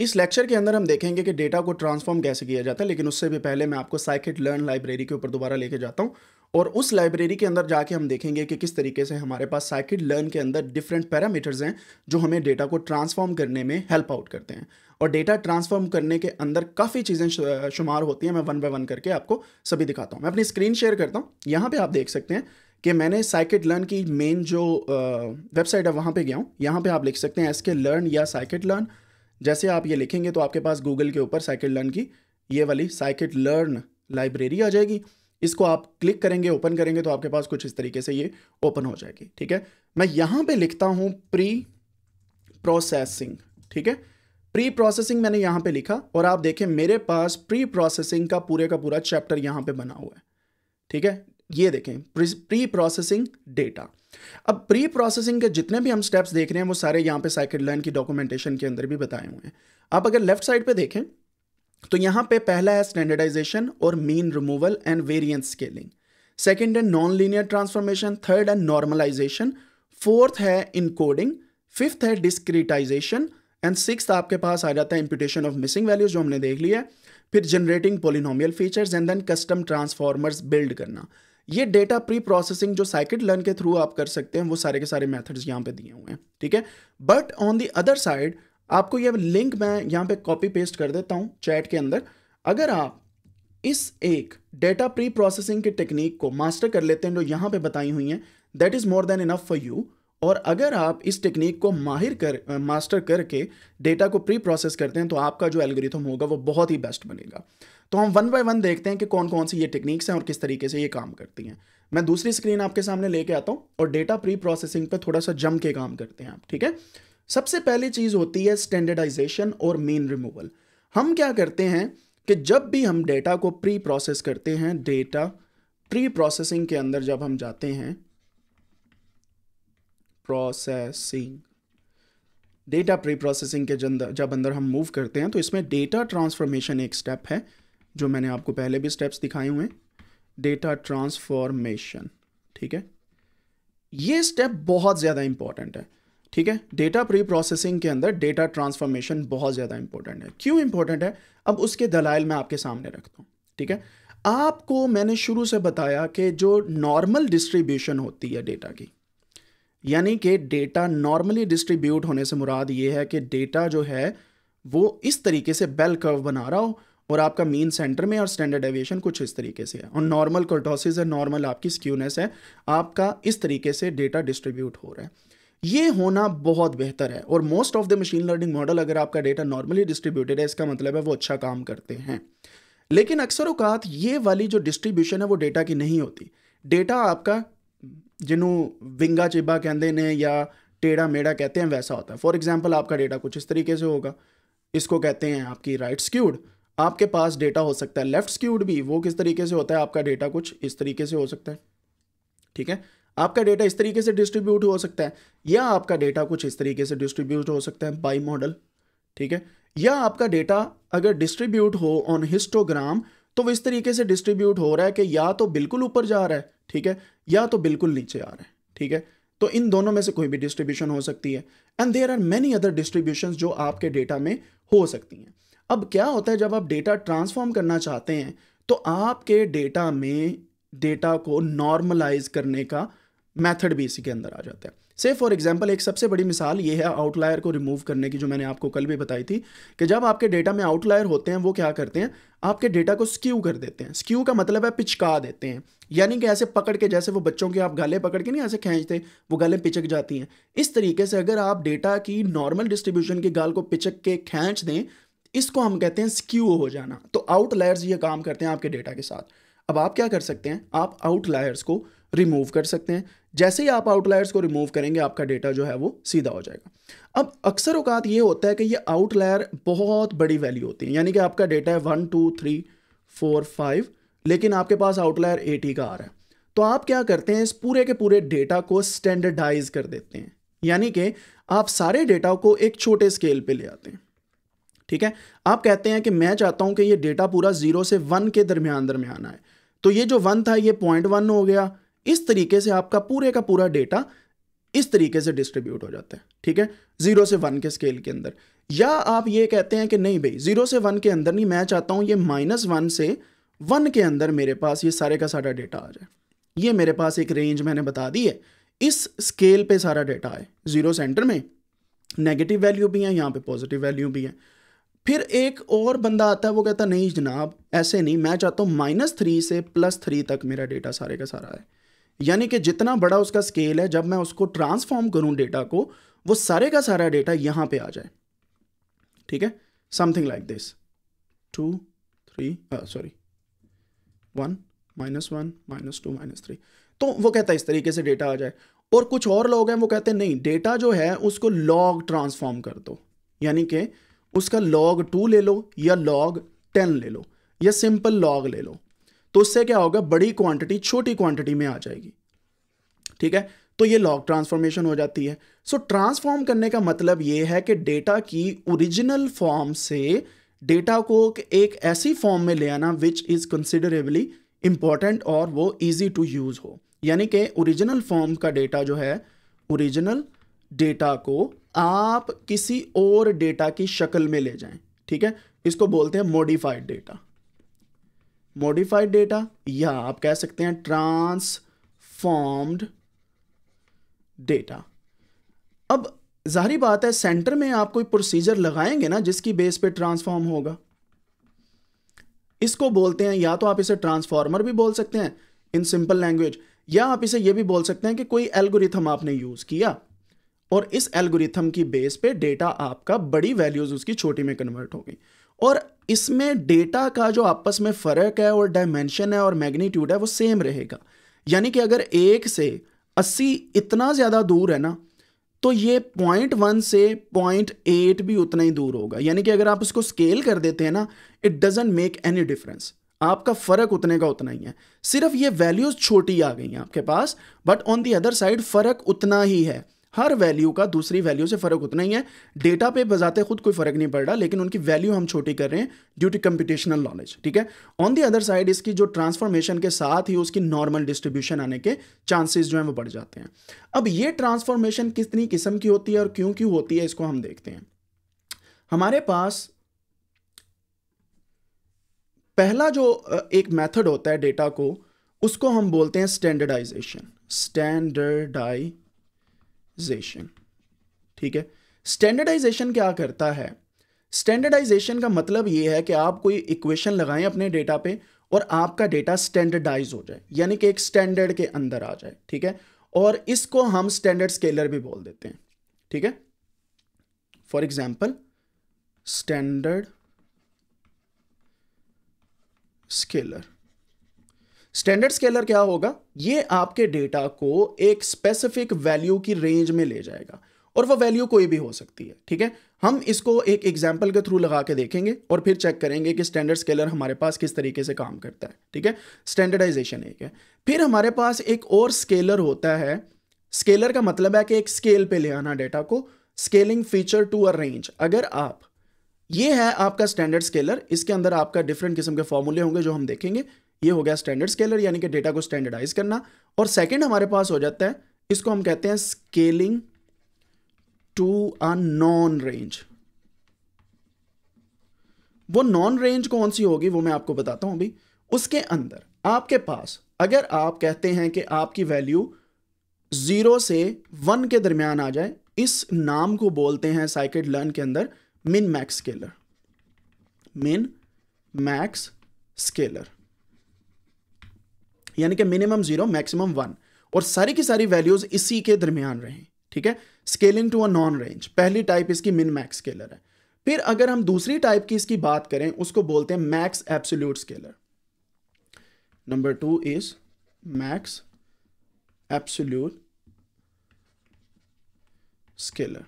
इस लेक्चर के अंदर हम देखेंगे कि डेटा को ट्रांसफॉर्म कैसे किया जाता है लेकिन उससे भी पहले मैं आपको साइकिट लर्न लाइब्रेरी के ऊपर दोबारा लेके जाता हूँ और उस लाइब्रेरी के अंदर जाके हम देखेंगे कि किस तरीके से हमारे पास साइकिट लर्न के अंदर डिफरेंट पैरामीटर्स हैं जो हमें डेटा को ट्रांसफॉर्म करने में हेल्प आउट करते हैं और डेटा ट्रांसफॉर्म करने के अंदर काफ़ी चीज़ें शुमार होती हैं मैं वन बाय वन करके आपको सभी दिखाता हूँ मैं अपनी स्क्रीन शेयर करता हूँ यहाँ पर आप देख सकते हैं कि मैंने साइकिट लर्न की मेन जो वेबसाइट है वहाँ पर गया हूँ यहाँ पर आप लिख सकते हैं एस के लर्न या साइकिट लर्न जैसे आप ये लिखेंगे तो आपके पास गूगल के ऊपर साइकिल लर्न की ये वाली साइकिल लर्न लाइब्रेरी आ जाएगी इसको आप क्लिक करेंगे ओपन करेंगे तो आपके पास कुछ इस तरीके से ये ओपन हो जाएगी ठीक है मैं यहाँ पे लिखता हूँ प्री प्रोसेसिंग ठीक है प्री प्रोसेसिंग मैंने यहाँ पे लिखा और आप देखें मेरे पास प्री प्रोसेसिंग का पूरे का पूरा चैप्टर यहाँ पे बना हुआ है ठीक है ये देखें प्री प्रोसेसिंग डेटा अब प्री प्रोसेसिंग के जितने भी हम स्टेप्स देख रहे हैं वो सारे यहाँ पे साइकिल लर्न की डॉक्यूमेंटेशन के अंदर भी बताए हुए हैं आप अगर लेफ्ट साइड पे देखें तो यहाँ पे पहला है स्टैंडर्डाइजेशन और mean removal and variance scaling second है नॉन लीनियर ट्रांसफॉर्मेशन थर्ड है नॉर्मलाइजेशन फोर्थ है इनकोडिंग फिफ्थ है डिस्क्रिटाइजेशन एंड सिक्स आपके पास आ जाता है इंप्यूटेशन ऑफ मिसिंग वैल्यूज जो हमने देख लिया फिर generating polynomial features and then custom transformers build करना ये डेटा प्री प्रोसेसिंग जो साइकिट लर्न के थ्रू आप कर सकते हैं वो सारे के सारे मेथड्स यहाँ पे दिए हुए हैं ठीक है but on the other side आपको ये लिंक मैं यहाँ पे कॉपी पेस्ट कर देता हूँ चैट के अंदर अगर आप इस एक डेटा प्री प्रोसेसिंग की टेक्निक को मास्टर कर लेते हैं जो यहाँ पे बताई हुई हैं that is more than enough for you और अगर आप इस टेक्निक को माहिर कर मास्टर करके डेटा को प्री प्रोसेस करते हैं तो आपका जो एल्गोरिथम होगा वो बहुत ही बेस्ट बनेगा तो हम वन बाय वन देखते हैं कि कौन कौन सी ये टेक्निक्स हैं और किस तरीके से ये काम करती हैं मैं दूसरी स्क्रीन आपके सामने लेके आता हूँ और डेटा प्री प्रोसेसिंग पर थोड़ा सा जम के काम करते हैं आप ठीक है सबसे पहली चीज़ होती है स्टैंडर्डाइजेशन और मेन रिमूवल हम क्या करते हैं कि जब भी हम डेटा को प्री प्रोसेस करते हैं डेटा प्री प्रोसेसिंग के अंदर जब हम जाते हैं प्रोसेसिंग डेटा प्री प्रोसेसिंग के जब अंदर हम मूव करते हैं तो इसमें डेटा ट्रांसफॉर्मेशन एक स्टेप है जो मैंने आपको पहले भी स्टेप्स दिखाए हुए हैं डेटा ट्रांसफॉर्मेशन ठीक है ये स्टेप बहुत ज़्यादा इंपॉर्टेंट है ठीक है डेटा प्री प्रोसेसिंग के अंदर डेटा ट्रांसफॉर्मेशन बहुत ज़्यादा इंपॉर्टेंट है क्यों इंपॉर्टेंट है अब उसके दलाइल मैं आपके सामने रखता हूँ ठीक है आपको मैंने शुरू से बताया कि जो नॉर्मल डिस्ट्रीब्यूशन होती है डेटा की यानी कि डेटा नॉर्मली डिस्ट्रीब्यूट होने से मुराद ये है कि डेटा जो है वो इस तरीके से बेल कर्व बना रहा हो और आपका मीन सेंटर में और स्टैंडर्ड एविएशन कुछ इस तरीके से है और नॉर्मल कोटोसिस है नॉर्मल आपकी स्क्यूनेस है आपका इस तरीके से डेटा डिस्ट्रीब्यूट हो रहा है ये होना बहुत बेहतर है और most of the machine learning model अगर आपका डेटा नॉर्मली डिस्ट्रीब्यूटेड है इसका मतलब है वो अच्छा काम करते हैं लेकिन अक्सर अवकात ये वाली जो डिस्ट्रीब्यूशन है वो डेटा की नहीं होती डेटा आपका जिन्हों विंगा चिब्बा कहते हैं या टेढ़ा मेढ़ा कहते हैं वैसा होता है फॉर एग्जाम्पल आपका डेटा कुछ इस तरीके से होगा इसको कहते हैं आपकी राइट स्क्यूड आपके पास डेटा हो सकता है लेफ्ट स्क्यूड भी वो किस तरीके से होता है आपका डेटा कुछ इस तरीके से हो सकता है ठीक है आपका डेटा इस तरीके से डिस्ट्रीब्यूट हो सकता है या आपका डेटा कुछ इस तरीके से डिस्ट्रीब्यूट हो सकता है बाई मॉडल ठीक है या आपका डेटा अगर डिस्ट्रीब्यूट हो ऑन हिस्टोग्राम तो वो इस तरीके से डिस्ट्रीब्यूट हो रहा है कि या तो बिल्कुल ऊपर जा रहा है ठीक है या तो बिल्कुल नीचे आ रहा है ठीक है तो इन दोनों में से कोई भी डिस्ट्रीब्यूशन हो सकती है and there are many other distribution जो आपके डेटा में हो सकती हैं अब क्या होता है जब आप डेटा ट्रांसफॉर्म करना चाहते हैं तो आपके डेटा में डेटा को नॉर्मलाइज करने का मेथड भी इसी के अंदर आ जाता है से फॉर एग्जांपल एक सबसे बड़ी मिसाल ये है आउटलायर को रिमूव करने की जो मैंने आपको कल भी बताई थी कि जब आपके डेटा में आउटलायर होते हैं वो क्या करते हैं आपके डेटा को स्क्यू कर देते हैं स्क्यू का मतलब है पिचका देते हैं यानी कि ऐसे पकड़ के जैसे वो बच्चों के आप गाले पकड़ के नहीं ऐसे खींचते वो गालें पिचक जाती हैं इस तरीके से अगर आप डेटा की नॉर्मल डिस्ट्रीब्यूशन की गाल को पिचक के खींच दें इसको हम कहते हैं स्क्यू हो जाना तो आउटलायर्स ये काम करते हैं आपके डेटा के साथ अब आप क्या कर सकते हैं आप आउटलायर्स को रिमूव कर सकते हैं जैसे ही आप आउटलायर्स को रिमूव करेंगे आपका डेटा जो है वो सीधा हो जाएगा अब अक्सर अकात ये होता है कि ये आउटलायर बहुत बड़ी वैल्यू होती है यानी कि आपका डेटा है one two three four five लेकिन आपके पास आउटलायर एटी का आ रहा है तो आप क्या करते हैं इस पूरे के पूरे डेटा को स्टैंडर्डाइज कर देते हैं यानी कि आप सारे डेटा को एक छोटे स्केल पर ले आते हैं ठीक है आप कहते हैं कि मैं चाहता हूं कि ये डेटा पूरा जीरो से वन के दरमियान दरमियान आए तो ये जो वन था ये पॉइंट वन हो गया इस तरीके से आपका पूरे का पूरा डेटा इस तरीके से डिस्ट्रीब्यूट हो जाता है ठीक है जीरो से वन के स्केल के अंदर या आप ये कहते हैं कि नहीं भाई जीरो से वन के अंदर नहीं मैं चाहता हूं ये माइनस वन से वन के अंदर मेरे पास ये सारे का सारा डेटा आ जाए ये मेरे पास एक रेंज मैंने बता दी है इस स्केल पे सारा डेटा आए जीरो सेंटर में नेगेटिव वैल्यू भी है यहाँ पे पॉजिटिव वैल्यू भी है फिर एक और बंदा आता है वो कहता नहीं जनाब ऐसे नहीं मैं चाहता हूँ माइनस थ्री से प्लस थ्री तक मेरा डेटा सारे का सारा है यानी कि जितना बड़ा उसका स्केल है जब मैं उसको ट्रांसफॉर्म करूँ डेटा को वो सारे का सारा डेटा यहाँ पे आ जाए ठीक है something like this two three sorry one minus one minus two minus three तो वो कहता है इस तरीके से डेटा आ जाए और कुछ और लोग हैं वो कहते हैं नहीं डेटा जो है उसको लॉग ट्रांसफॉर्म कर दो यानी कि उसका लॉग टू ले लो या लॉग टेन ले लो या सिंपल लॉग ले लो तो उससे क्या होगा बड़ी क्वांटिटी छोटी क्वांटिटी में आ जाएगी ठीक है तो ये लॉग ट्रांसफॉर्मेशन हो जाती है सो so, ट्रांसफॉर्म करने का मतलब ये है कि डेटा की ओरिजिनल फॉर्म से डेटा को एक ऐसी फॉर्म में ले आना विच इज़ कंसिडरेबली इम्पॉर्टेंट और वो ईजी टू यूज़ हो यानी कि ओरिजिनल फॉर्म का डेटा जो है ओरिजिनल डेटा को आप किसी और डेटा की शक्ल में ले जाएं ठीक है इसको बोलते हैं मॉडिफाइड डेटा मॉडिफाइड डेटा या आप कह सकते हैं ट्रांसफॉर्म्ड डेटा अब जाहरी बात है सेंटर में आप कोई प्रोसीजर लगाएंगे ना जिसकी बेस पे ट्रांसफॉर्म होगा इसको बोलते हैं या तो आप इसे ट्रांसफॉर्मर भी बोल सकते हैं इन सिंपल लैंग्वेज या आप इसे यह भी बोल सकते हैं कि कोई एल्गोरिथम आपने यूज़ किया और इस एल्गोरिथम की बेस पे डेटा आपका बड़ी वैल्यूज़ उसकी छोटी में कन्वर्ट हो गई और इसमें डेटा का जो आपस में फ़र्क है और डायमेंशन है और मैग्नीट्यूड है वो सेम रहेगा यानी कि अगर एक से अस्सी इतना ज़्यादा दूर है ना तो ये पॉइंट वन से पॉइंट एट भी उतना ही दूर होगा यानी कि अगर आप उसको स्केल कर देते हैं ना it doesn't make any difference आपका फ़र्क उतने का उतना ही है सिर्फ ये वैल्यूज़ छोटी आ गई हैं आपके पास but on the other side फ़र्क उतना ही है हर वैल्यू का दूसरी वैल्यू से फ़र्क उतना ही है डेटा पे बजाते खुद कोई फ़र्क नहीं पड़ रहा लेकिन उनकी वैल्यू हम छोटी कर रहे हैं ड्यू टू कंप्यूटेशनल नॉलेज ठीक है ऑन दी अदर साइड इसकी जो ट्रांसफॉर्मेशन के साथ ही उसकी नॉर्मल डिस्ट्रीब्यूशन आने के चांसेस जो हैं वो बढ़ जाते हैं अब ये ट्रांसफॉर्मेशन कितनी किस्म की होती है और क्यों क्यों होती है इसको हम देखते हैं हमारे पास पहला जो एक मेथड होता है डेटा को उसको हम बोलते हैं स्टैंडर्डाइजेशन स्टैंडर्डाई स्टैंडर्डाइजेशन ठीक है स्टैंडर्डाइजेशन क्या करता है स्टैंडर्डाइजेशन का मतलब यह है कि आप कोई इक्वेशन लगाएं अपने डेटा पे और आपका डेटा स्टैंडर्डाइज हो जाए यानी कि एक स्टैंडर्ड के अंदर आ जाए ठीक है और इसको हम स्टैंडर्ड स्केलर भी बोल देते हैं ठीक है for example standard scaler standard scaler क्या होगा ये आपके डेटा को एक स्पेसिफिक वैल्यू की रेंज में ले जाएगा और वह वैल्यू कोई भी हो सकती है ठीक है हम इसको एक एग्जाम्पल के थ्रू लगा के देखेंगे और फिर चेक करेंगे कि स्टैंडर्ड स्केलर हमारे पास किस तरीके से काम करता है ठीक है स्टैंडर्डाइजेशन एक है फिर हमारे पास एक और स्केलर होता है स्केलर का मतलब है कि एक स्केल पे ले आना डेटा को scaling feature to a range अगर आप ये है आपका स्टैंडर्ड स्केलर इसके अंदर आपका डिफरेंट किस्म के फॉर्मूले होंगे जो हम देखेंगे ये हो गया स्टैंडर्ड स्केलर यानी कि डेटा को स्टैंडर्डाइज करना और सेकेंड हमारे पास हो जाता है इसको हम कहते हैं scaling to a known range वो नॉन रेंज कौन सी होगी वो मैं आपको बताता हूं अभी उसके अंदर आपके पास अगर आप कहते हैं कि आपकी वैल्यू ज़ीरो से वन के दरमियान आ जाए इस नाम को बोलते हैं साइकेट लर्न के अंदर min max scaler min max scaler यानी कि मिनिमम जीरो मैक्सिमम वन और सारी की सारी वैल्यूज इसी के दरमियान रहें ठीक है scaling to a known range पहली टाइप इसकी मिन मैक्स स्केलर है फिर अगर हम दूसरी टाइप की इसकी बात करें उसको बोलते हैं max absolute scaler number two is max absolute scaler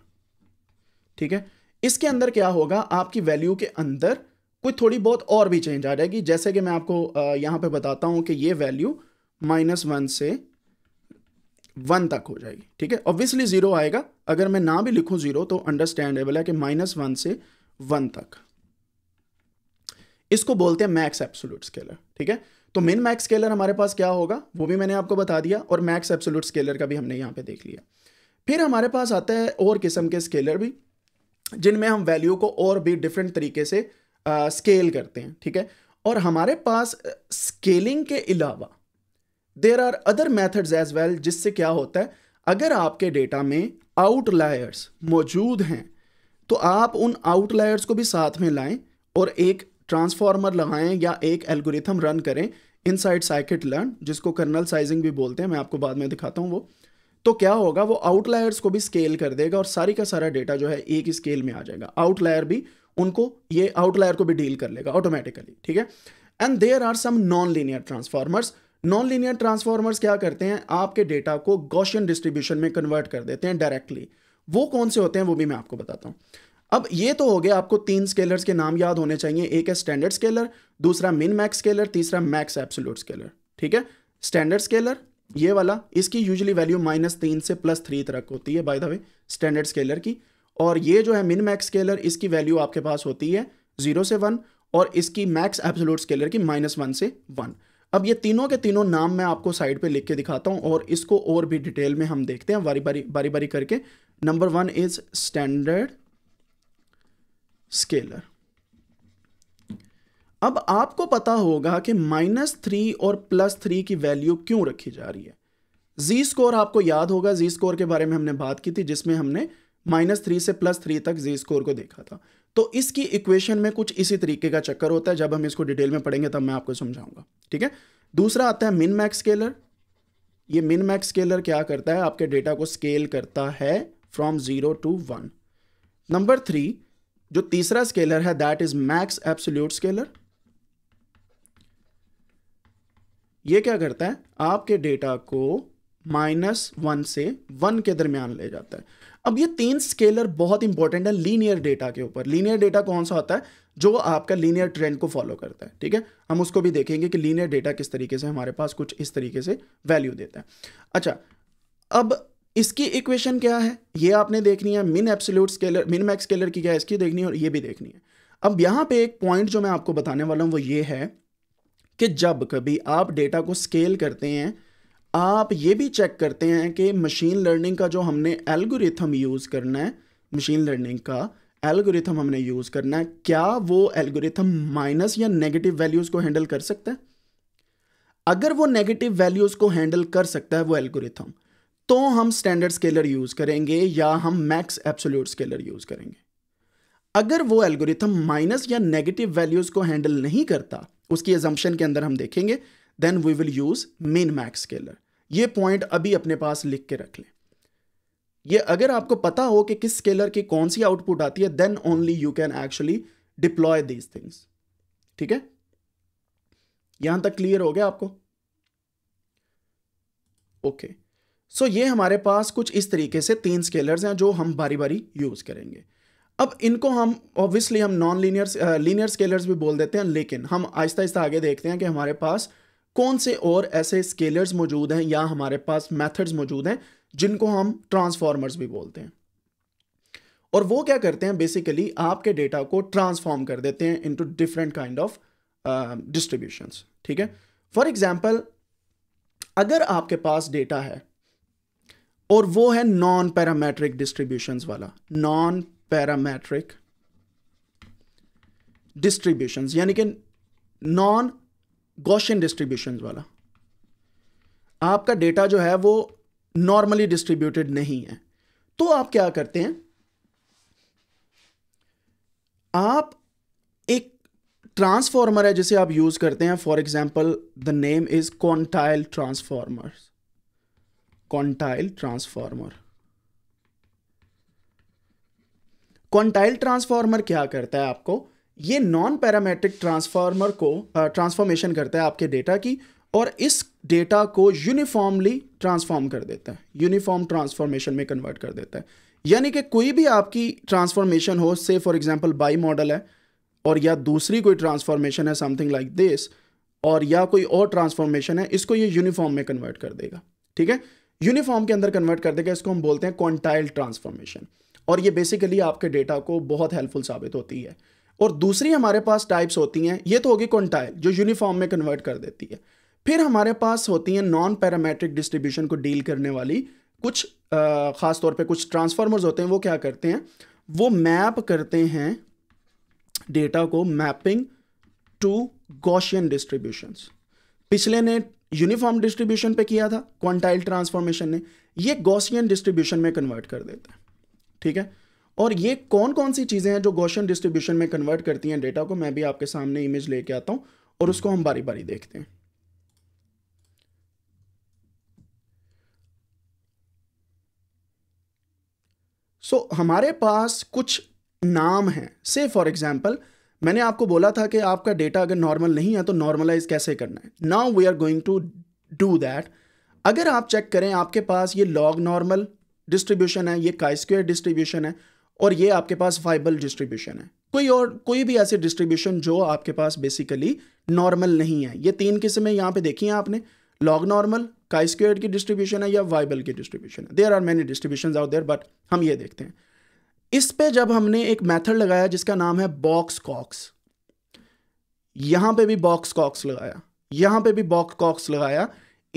ठीक है इसके अंदर क्या होगा आपकी वैल्यू के अंदर कोई थोड़ी बहुत और भी चेंज आ जाएगी जैसे कि मैं आपको यहाँ पे बताता हूँ कि ये वैल्यू माइनस वन से वन तक हो जाएगी ठीक है ऑब्वियसली ज़ीरो आएगा अगर मैं ना भी लिखूँ ज़ीरो तो अंडरस्टैंडेबल है कि माइनस वन से वन तक इसको बोलते हैं मैक्स एप्सोलूट स्केलर ठीक है तो मिन मैक्स स्केलर हमारे पास क्या होगा वो भी मैंने आपको बता दिया और मैक्स एप्सोलूट स्केलर का भी हमने यहाँ पर देख लिया फिर हमारे पास आता है और किस्म के स्केलर भी जिनमें हम वैल्यू को और भी डिफरेंट तरीके से स्केल करते हैं ठीक है और हमारे पास स्केलिंग के अलावा there are other methods as well जिससे क्या होता है अगर आपके डेटा में आउटलायर्स मौजूद हैं तो आप उन आउटलायर्स को भी साथ में लाएं और एक ट्रांसफार्मर लगाएं या एक एल्गोरिथम रन करें इन साइड साइकिट लर्न जिसको कर्नल साइजिंग भी बोलते हैं मैं आपको बाद में दिखाता हूँ वो तो क्या होगा वो आउटलायर्स को भी स्केल कर देगा और सारी का सारा डेटा जो है एक ही स्केल में आ जाएगा आउटलायर भी उनको ये आउटलायर को भी डील कर लेगा ऑटोमेटिकली ठीक है and there are some non linear transformers non linear transformers क्या करते हैं आपके डेटा को गॉशियन डिस्ट्रीब्यूशन में कन्वर्ट कर देते हैं डायरेक्टली वो कौन से होते हैं वो भी मैं आपको बताता हूँ अब ये तो हो गया आपको तीन स्केलर्स के नाम याद होने चाहिए एक है स्टैंडर्ड स्केलर दूसरा मिन मैक्स स्केलर तीसरा मैक्स एब्सोल्यूट स्केलर ठीक है स्टैंडर्ड स्केलर ये वाला इसकी यूजली वैल्यू माइनस तीन से प्लस थ्री तक होती है by the way standard scaler की और ये जो है मिन मैक्स स्केलर इसकी वैल्यू आपके पास होती है जीरो से वन और इसकी मैक्स एब्सोलूट स्केलर की माइनस वन से वन अब ये तीनों के तीनों नाम मैं आपको साइड पे लिख के दिखाता हूँ और इसको और भी डिटेल में हम देखते हैं बारी बारी बारी बारी करके number one is standard scaler अब आपको पता होगा कि माइनस थ्री और प्लस थ्री की वैल्यू क्यों रखी जा रही है जी स्कोर आपको याद होगा जी स्कोर के बारे में हमने बात की थी जिसमें हमने माइनस थ्री से प्लस थ्री तक जी स्कोर को देखा था तो इसकी इक्वेशन में कुछ इसी तरीके का चक्कर होता है जब हम इसको डिटेल में पढ़ेंगे तब मैं आपको समझाऊंगा ठीक है दूसरा आता है मिन मैक्स स्केलर ये मिन मैक्स स्केलर क्या करता है आपके डेटा को स्केल करता है from zero to one number three जो तीसरा स्केलर है that is max absolute scaler ये क्या करता है आपके डेटा को माइनस वन से वन के दरमियान ले जाता है अब ये तीन स्केलर बहुत इंपॉर्टेंट है लीनियर डेटा के ऊपर लीनियर डेटा कौन सा होता है जो आपका लीनियर ट्रेंड को फॉलो करता है ठीक है हम उसको भी देखेंगे कि लीनियर डेटा किस तरीके से हमारे पास कुछ इस तरीके से वैल्यू देता है अच्छा अब इसकी इक्वेशन क्या है ये आपने देखनी है min absolute scaler min max scaler की क्या है इसकी देखनी है और ये भी देखनी है अब यहाँ पे एक पॉइंट जो मैं आपको बताने वाला हूँ वो ये है कि जब कभी आप डेटा को स्केल करते हैं आप ये भी चेक करते हैं कि मशीन लर्निंग का जो हमने एल्गोरिथम यूज़ करना है मशीन लर्निंग का एल्गोरिथम हमने यूज़ करना है क्या वो एल्गोरिथम माइनस या नेगेटिव वैल्यूज़ को हैंडल कर सकता है अगर वो नेगेटिव वैल्यूज़ को हैंडल कर सकता है वो एल्गोरिथम तो हम स्टैंडर्ड स्केलर यूज़ करेंगे या हम मैक्स एब्सोल्यूट स्केलर यूज़ करेंगे अगर वो एल्गोरिथम माइनस या नेगेटिव वैल्यूज़ को हैंडल नहीं करता उसकी एजम्पन के अंदर हम देखेंगे then we will use mean max scaler ये पॉइंट अभी अपने पास लिख के रख लें ये अगर आपको पता हो कि किस स्केलर की कौन सी आउटपुट आती है then only you can actually deploy these things ठीक है यहां तक क्लियर हो गया आपको ओके okay. सो so, ये हमारे पास कुछ इस तरीके से तीन स्केलर्स हैं जो हम बारी बारी यूज़ करेंगे अब इनको हम ऑब्वियसली हम नॉन लीनियर लीनियर स्केलर्स भी बोल देते हैं लेकिन हम आहिस्ता आहिस्ता आगे देखते हैं कि हमारे पास कौन से और ऐसे स्केलर्स मौजूद हैं या हमारे पास मेथड्स मौजूद हैं जिनको हम ट्रांसफॉर्मर्स भी बोलते हैं और वो क्या करते हैं बेसिकली आपके डेटा को ट्रांसफॉर्म कर देते हैं into different kind of distributions ठीक है फॉर एग्जांपल अगर आपके पास डेटा है और वो है नॉन पैरामेट्रिक डिस्ट्रीब्यूशंस वाला नॉन पैरामेट्रिक डिस्ट्रीब्यूशंस यानी कि नॉन गौशियन डिस्ट्रीब्यूशन वाला आपका डेटा जो है वो नॉर्मली डिस्ट्रीब्यूटेड नहीं है तो आप क्या करते हैं आप एक ट्रांसफॉर्मर है जिसे आप यूज करते हैं for example the name is quantile transformer quantile transformer quantile transformer क्या करता है आपको ये नॉन पैरामेट्रिक ट्रांसफार्मर को ट्रांसफॉर्मेशन uh, करता है आपके डेटा की और इस डेटा को यूनिफॉर्मली ट्रांसफॉर्म कर देता है यूनिफॉर्म ट्रांसफॉर्मेशन में कन्वर्ट कर देता है यानी कि कोई भी आपकी ट्रांसफॉर्मेशन हो से फॉर एग्जांपल बाई मॉडल है और या दूसरी कोई ट्रांसफॉर्मेशन है समथिंग लाइक दिस और या कोई और ट्रांसफॉर्मेशन है इसको ये यूनिफॉर्म में कन्वर्ट कर देगा ठीक है यूनिफॉर्म के अंदर कन्वर्ट कर देगा इसको हम बोलते हैं क्वांटाइल ट्रांसफॉर्मेशन और ये बेसिकली आपके डेटा को बहुत हेल्पफुल साबित होती है और दूसरी हमारे पास टाइप्स होती हैं ये तो होगी कॉन्टाइल जो यूनिफॉर्म में कन्वर्ट कर देती है फिर हमारे पास होती हैं नॉन पैरामेट्रिक डिस्ट्रीब्यूशन को डील करने वाली कुछ ख़ास तौर पे कुछ ट्रांसफार्मर्स होते हैं वो क्या करते हैं वो मैप करते हैं डेटा को मैपिंग टू गोशियन डिस्ट्रीब्यूशन पिछले ने यूनिफॉर्म डिस्ट्रीब्यूशन पे किया था क्वांटाइल ट्रांसफॉर्मेशन ने ये गोशियन डिस्ट्रीब्यूशन में कन्वर्ट कर देता है ठीक है और ये कौन कौन सी चीज़ें हैं जो गोशन डिस्ट्रीब्यूशन में कन्वर्ट करती हैं डेटा को मैं भी आपके सामने इमेज लेके आता हूँ और उसको हम बारी बारी देखते हैं सो so, हमारे पास कुछ नाम हैं से फॉर एग्जाम्पल मैंने आपको बोला था कि आपका डेटा अगर नॉर्मल नहीं है तो नॉर्मलाइज कैसे करना है now we are going to do that अगर आप चेक करें आपके पास ये लॉग नॉर्मल डिस्ट्रीब्यूशन है ये काई डिस्ट्रीब्यूशन है और ये आपके पास वाइबल डिस्ट्रीब्यूशन है कोई और कोई भी ऐसी डिस्ट्रीब्यूशन जो आपके पास बेसिकली नॉर्मल नहीं है ये तीन किस्में यहाँ पे देखी हैं आपने लॉग नॉर्मल काई स्क्वेयर की डिस्ट्रीब्यूशन है या वाइबल की डिस्ट्रीब्यूशन है there are many distribution out there but हम ये देखते हैं इस पे जब हमने एक मेथड लगाया जिसका नाम है बॉक्स कॉक्स यहां पे भी बॉक्स कॉक्स लगाया यहां पे भी बॉक्स कॉक्स लगाया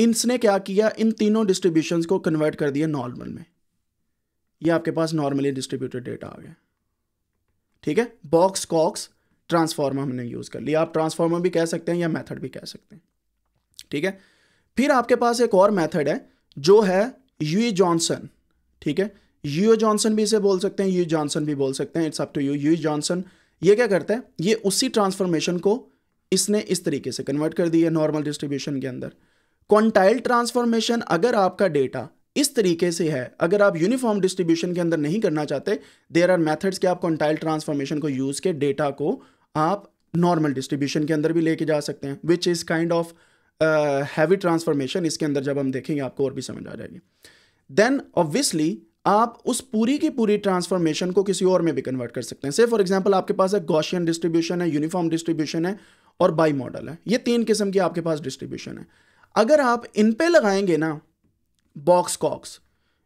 इनसने क्या किया इन तीनों डिस्ट्रीब्यूशन को कन्वर्ट कर दिया नॉर्मल में ये आपके पास नॉर्मली डिस्ट्रीब्यूटेड डेटा आ गया ठीक है बॉक्स कॉक्स ट्रांसफॉर्मर हमने यूज़ कर लिया आप ट्रांसफॉर्मर भी कह सकते हैं या मेथड भी कह सकते हैं ठीक है फिर आपके पास एक और मेथड है जो है यू जॉनसन ठीक है यू जॉनसन भी इसे बोल सकते हैं यू जॉनसन भी बोल सकते हैं it's up to you Yeo Johnson ये क्या करता है ये उसी ट्रांसफॉर्मेशन को इसने इस तरीके से कन्वर्ट कर दिया नॉर्मल डिस्ट्रीब्यूशन के अंदर क्वांटाइल ट्रांसफॉर्मेशन अगर आपका डेटा इस तरीके से है अगर आप यूनिफॉर्म डिस्ट्रीब्यूशन के अंदर नहीं करना चाहते देर आर मैथड्स के आप कॉन्टाइल ट्रांसफॉर्मेशन को यूज़ के डेटा को आप नॉर्मल डिस्ट्रीब्यूशन के अंदर भी लेके जा सकते हैं which is kind of heavy transformation इसके अंदर जब हम देखेंगे आपको और भी समझ आ जाएगी देन ऑब्वियसली आप उस पूरी की पूरी ट्रांसफॉर्मेशन को किसी और में भी कन्वर्ट कर सकते हैं से फॉर एग्जाम्पल आपके पास एक गॉशियन डिस्ट्रीब्यूशन है यूनिफॉर्म डिस्ट्रीब्यूशन है और बाई मॉडल है ये तीन किस्म की आपके पास डिस्ट्रीब्यूशन है अगर आप इन पे लगाएंगे ना बॉक्स कॉक्स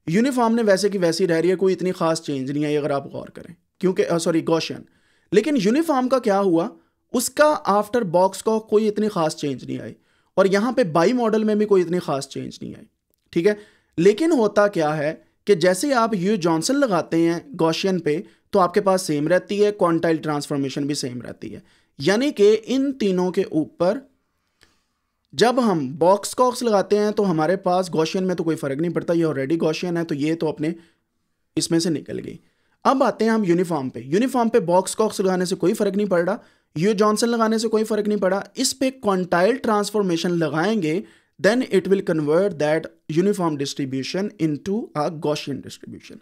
यूनिफॉर्म ने वैसे की वैसी रह रही है कोई इतनी खास चेंज नहीं आई अगर आप गौर करें क्योंकि सॉरी गोशियन लेकिन यूनिफॉर्म का क्या हुआ उसका आफ्टर बॉक्स कॉक कोई इतनी खास चेंज नहीं आई और यहां पे बाई मॉडल में भी कोई इतनी खास चेंज नहीं आई ठीक है लेकिन होता क्या है कि जैसे आप यू जॉनसन लगाते हैं गोशियन पे तो आपके पास सेम रहती है क्वांटाइल ट्रांसफॉर्मेशन भी सेम रहती है यानी कि इन तीनों के ऊपर जब हम बॉक्स कॉक्स लगाते हैं तो हमारे पास गौशियन में तो कोई फ़र्क नहीं पड़ता ये ऑलरेडी गौशियन है तो ये तो अपने इसमें से निकल गई अब आते हैं हम यूनिफॉर्म पे यूनिफॉर्म पे बॉक्स कॉक्स लगाने से कोई फ़र्क नहीं पड़ रहा यू जॉनसन लगाने से कोई फ़र्क नहीं पड़ा इस पर क्वांटाइल ट्रांसफॉर्मेशन लगाएंगे then it will convert that uniform distribution into a Gaussian distribution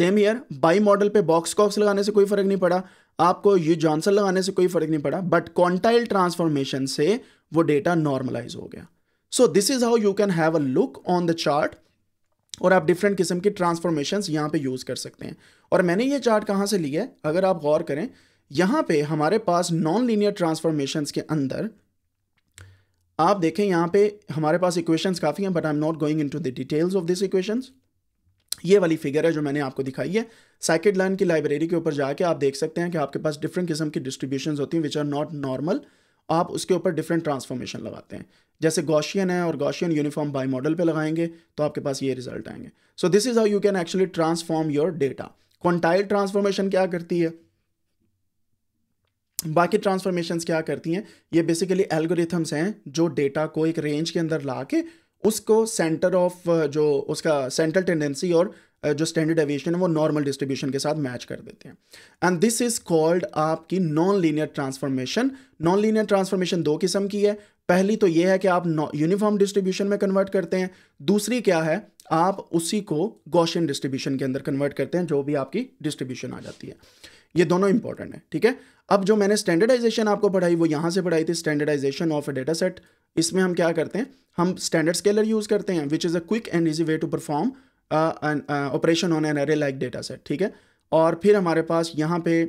same here bimodal पे बॉक्स कॉक्स लगाने से कोई फ़र्क नहीं पड़ा आपको यू जॉनसन लगाने से कोई फ़र्क नहीं पड़ा बट क्वांटाइल ट्रांसफॉर्मेशन से वो डेटा नॉर्मलाइज हो गया so this is how you can have a look on the chart और आप डिफरेंट किस्म की ट्रांसफॉर्मेशन यहाँ पे यूज़ कर सकते हैं और मैंने ये चार्ट कहाँ से लिया है अगर आप गौर करें यहाँ पे हमारे पास नॉन लीनियर ट्रांसफॉर्मेशन के अंदर आप देखें यहाँ पे हमारे पास इक्वेशंस काफ़ी हैं but I am not going into the details of this equations ये वाली फिगर है जो मैंने आपको दिखाई है साइकिट लाइन की लाइब्रेरी के ऊपर जाके आप देख सकते हैं कि आपके पास डिफरेंट किस्म की डिस्ट्रीब्यूशन होती हैं विच आर नॉट नॉर्मल आप उसके ऊपर डिफरेंट ट्रांसफॉर्मेशन लगाते हैं जैसे गॉशियन है और गॉशियन यूनिफॉर्म बाई मॉडल पे लगाएंगे तो आपके पास ये रिजल्ट आएंगे so this is how you can actually transform your data quantile transformation क्या करती है बाकी ट्रांसफॉर्मेशन क्या करती हैं ये बेसिकली एल्गोरिथम्स हैं जो डेटा को एक रेंज के अंदर ला के उसको सेंटर ऑफ जो उसका सेंट्रल टेंडेंसी और जो स्टैंडर्ड एविएशन है वो नॉर्मल डिस्ट्रीब्यूशन के साथ मैच कर देते हैं एंड दिस इज कॉल्ड आपकी non linear transformation non linear transformation दो किस्म की है पहली तो ये है कि आप यूनिफॉर्म डिस्ट्रीब्यूशन में कन्वर्ट करते हैं दूसरी क्या है आप उसी को गौशियन डिस्ट्रीब्यूशन के अंदर कन्वर्ट करते हैं जो भी आपकी डिस्ट्रीब्यूशन आ जाती है ये दोनों इंपॉर्टेंट है ठीक है अब जो मैंने स्टैंडर्डाइजेशन आपको पढ़ाई वो यहाँ से पढ़ाई थी standardization of a data set इसमें हम क्या करते हैं हम स्टैंडर्ड स्केलर यूज़ करते हैं which is a quick and easy way to perform operation on an array like data set ठीक है और फिर हमारे पास यहाँ पे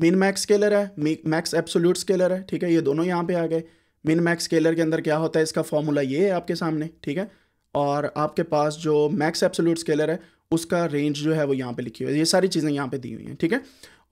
मिन मैक्स स्केलर है मैक्स एब्सोल्यूट स्केलर है ठीक है ये दोनों यहाँ पे आ गए मिन मैक्स स्केलर के अंदर क्या होता है इसका फॉर्मूला ये है आपके सामने ठीक है और आपके पास जो मैक्स एब्सोल्यूट स्केलर है उसका रेंज जो है वो यहाँ पे लिखी हुई है ये सारी चीज़ें यहाँ पे दी हुई हैं ठीक है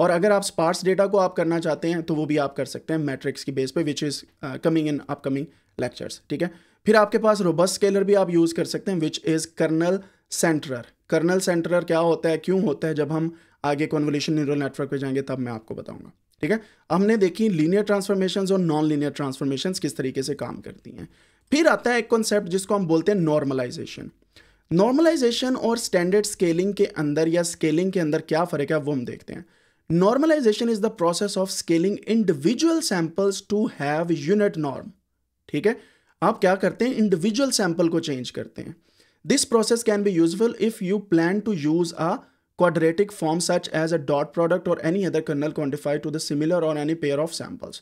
और अगर आप स्पार्स डेटा को आप करना चाहते हैं तो वो भी आप कर सकते हैं मैट्रिक्स की बेस पे which is coming in upcoming lectures ठीक है फिर आपके पास रोबस्ट स्केलर भी आप यूज़ कर सकते हैं which is kernel centerer kernel centerer क्या होता है क्यों होता है जब हम आगे कॉन्वोल्यूशन न्यूरल नेटवर्क पे जाएंगे तब मैं आपको बताऊंगा ठीक है हमने देखी लीनियर ट्रांसफॉर्मेशन और नॉन लीनियर ट्रांसफॉर्मेशन किस तरीके से काम करती हैं फिर आता है एक कॉन्सेप्ट जिसको हम बोलते हैं नॉर्मलाइजेशन नॉर्मलाइजेशन और स्टैंडर्ड स्केलिंग के अंदर या स्केलिंग के अंदर क्या फ़र्क है वो हम देखते हैं normalization is the process of scaling individual samples to have unit norm ठीक है आप क्या करते हैं इंडिविजुअल सैंपल को चेंज करते हैं this process can be useful if you plan to use a quadratic form such as a dot product और any other kernel quantified to the similar और एनी पेयर ऑफ सैंपल्स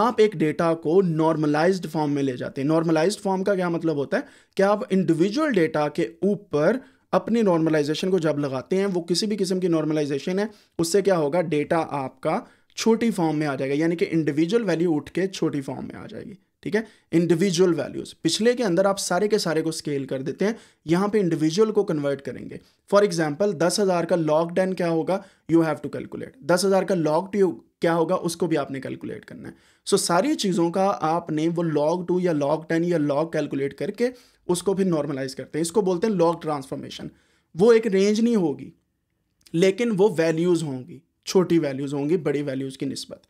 आप एक data को normalised form में ले जाते हैं normalise form का क्या मतलब होता है कि आप इंडिविजुअल डेटा के ऊपर अपनी नॉर्मलाइजेशन को जब लगाते हैं वो किसी भी किस्म की नॉर्मलाइजेशन है उससे क्या होगा डेटा आपका छोटी फॉर्म में आ जाएगा यानी कि इंडिविजुअल वैल्यू उठ के छोटी फॉर्म में आ जाएगी ठीक है इंडिविजुअल वैल्यूज पिछले के अंदर आप सारे के सारे को स्केल कर देते हैं यहां पे इंडिविजुअल को कन्वर्ट करेंगे फॉर एग्जाम्पल दस हज़ार का लॉग डेन क्या होगा यू हैव टू कैलकुलेट दस हज़ार का लॉग टू क्या होगा उसको भी आपने कैलकुलेट करना है सो so, सारी चीज़ों का आपने वो लॉग टू या लॉग टेन या लॉग कैलकुलेट करके उसको फिर नॉर्मलाइज करते हैं इसको बोलते हैं लॉग ट्रांसफॉर्मेशन वो एक रेंज नहीं होगी लेकिन वो वैल्यूज़ होंगी छोटी वैल्यूज़ होंगी बड़ी वैल्यूज़ की निस्बत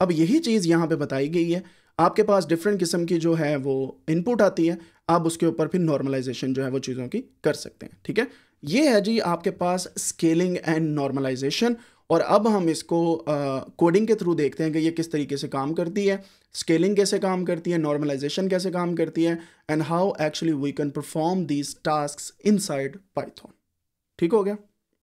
अब यही चीज़ यहां पे बताई गई है आपके पास डिफरेंट किस्म की जो है वो इनपुट आती है आप उसके ऊपर फिर नॉर्मलाइजेशन जो है वो चीज़ों की कर सकते हैं ठीक है ये है जी आपके पास स्केलिंग एंड नॉर्मलाइजेशन और अब हम इसको कोडिंग uh, के थ्रू देखते हैं कि ये किस तरीके से काम करती है स्केलिंग कैसे काम करती है नॉर्मलाइजेशन कैसे काम करती है and how actually we can perform these task inside Python ठीक हो गया